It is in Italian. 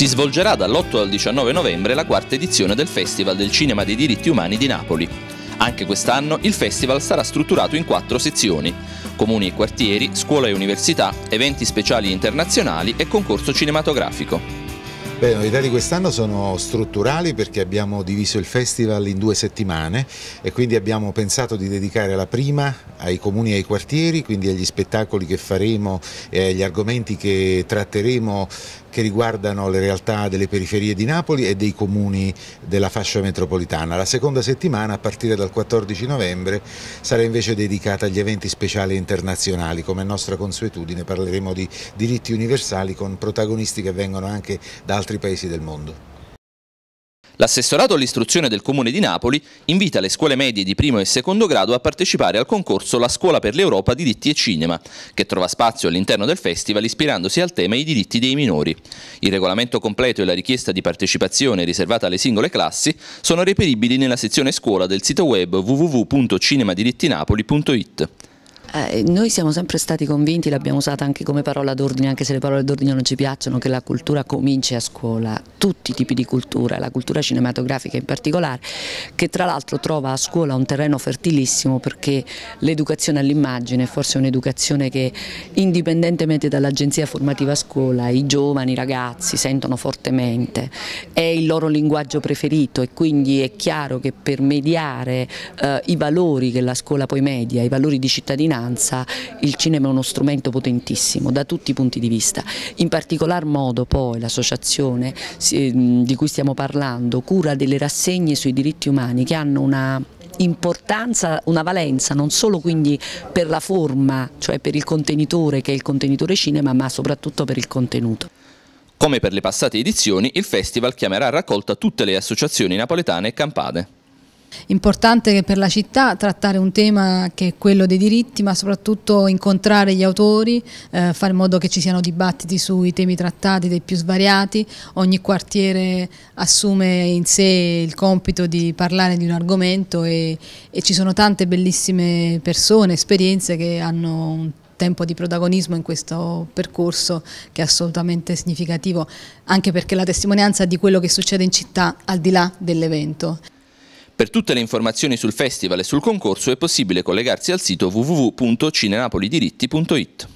si svolgerà dall'8 al 19 novembre la quarta edizione del Festival del Cinema dei diritti umani di Napoli. Anche quest'anno il festival sarà strutturato in quattro sezioni, comuni e quartieri, scuola e università, eventi speciali internazionali e concorso cinematografico. Beh, novità di quest'anno sono strutturali perché abbiamo diviso il festival in due settimane e quindi abbiamo pensato di dedicare la prima ai comuni e ai quartieri, quindi agli spettacoli che faremo e agli argomenti che tratteremo che riguardano le realtà delle periferie di Napoli e dei comuni della fascia metropolitana. La seconda settimana, a partire dal 14 novembre, sarà invece dedicata agli eventi speciali internazionali. Come nostra consuetudine parleremo di diritti universali con protagonisti che vengono anche da altri altri paesi del mondo. L'assessorato all'istruzione del Comune di Napoli invita le scuole medie di primo e secondo grado a partecipare al concorso La Scuola per l'Europa diritti e cinema, che trova spazio all'interno del festival ispirandosi al tema i diritti dei minori. Il regolamento completo e la richiesta di partecipazione riservata alle singole classi sono reperibili nella sezione scuola del sito web www.cinemadirittinapoli.it. Eh, noi siamo sempre stati convinti, l'abbiamo usata anche come parola d'ordine, anche se le parole d'ordine non ci piacciono, che la cultura cominci a scuola, tutti i tipi di cultura, la cultura cinematografica in particolare, che tra l'altro trova a scuola un terreno fertilissimo perché l'educazione all'immagine è forse un'educazione che indipendentemente dall'agenzia formativa scuola i giovani, i ragazzi sentono fortemente, è il loro linguaggio preferito e quindi è chiaro che per mediare eh, i valori che la scuola poi media, i valori di cittadinanza, minoranza il cinema è uno strumento potentissimo da tutti i punti di vista, in particolar modo poi l'associazione ehm, di cui stiamo parlando cura delle rassegne sui diritti umani che hanno una importanza, una valenza non solo quindi per la forma, cioè per il contenitore che è il contenitore cinema, ma soprattutto per il contenuto. Come per le passate edizioni, il festival chiamerà a raccolta tutte le associazioni napoletane e campane. Importante per la città trattare un tema che è quello dei diritti, ma soprattutto incontrare gli autori, eh, fare in modo che ci siano dibattiti sui temi trattati dei più svariati. Ogni quartiere assume in sé il compito di parlare di un argomento e, e ci sono tante bellissime persone, esperienze che hanno un tempo di protagonismo in questo percorso che è assolutamente significativo, anche perché la testimonianza di quello che succede in città al di là dell'evento. Per tutte le informazioni sul festival e sul concorso è possibile collegarsi al sito www.cinenapolidiritti.it.